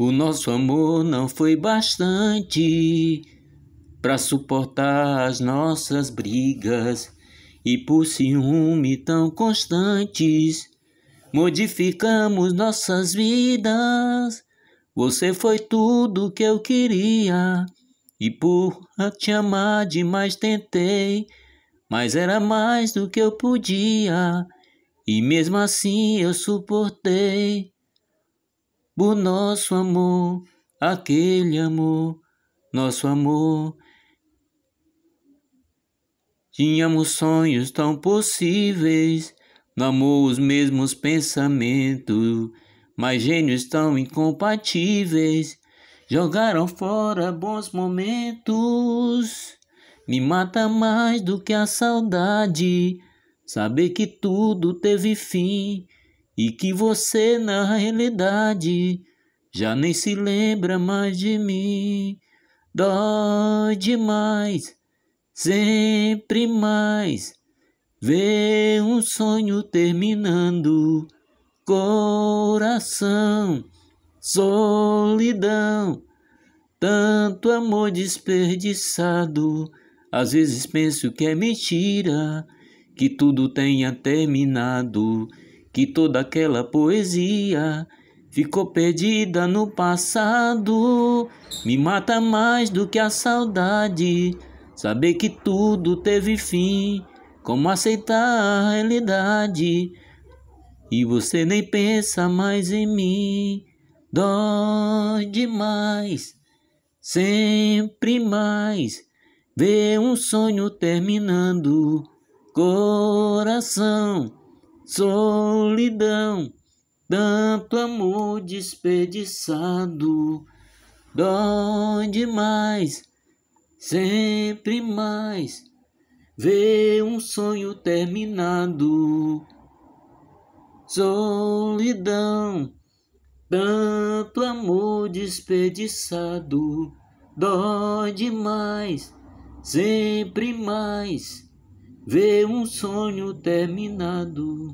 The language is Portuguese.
O nosso amor não foi bastante para suportar as nossas brigas e por ciúme tão constantes modificamos nossas vidas. Você foi tudo que eu queria e por te amar demais tentei, mas era mais do que eu podia e mesmo assim eu suportei por nosso amor, aquele amor, nosso amor. Tínhamos sonhos tão possíveis, no amor os mesmos pensamentos, mas gênios tão incompatíveis, jogaram fora bons momentos. Me mata mais do que a saudade, saber que tudo teve fim e que você, na realidade, já nem se lembra mais de mim. Dói demais, sempre mais, ver um sonho terminando. Coração, solidão, tanto amor desperdiçado. Às vezes penso que é mentira, que tudo tenha terminado que toda aquela poesia ficou perdida no passado. Me mata mais do que a saudade, saber que tudo teve fim. Como aceitar a realidade e você nem pensa mais em mim? Dói demais, sempre mais. Ver um sonho terminando, coração solidão, tanto amor desperdiçado, dói demais, sempre mais, ver um sonho terminado. Solidão, tanto amor desperdiçado, dói demais, sempre mais, ver um sonho terminado.